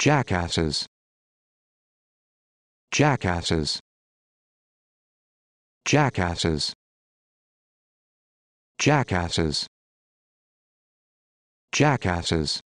Jackasses. Jackasses. Jackasses. Jackasses. Jackasses.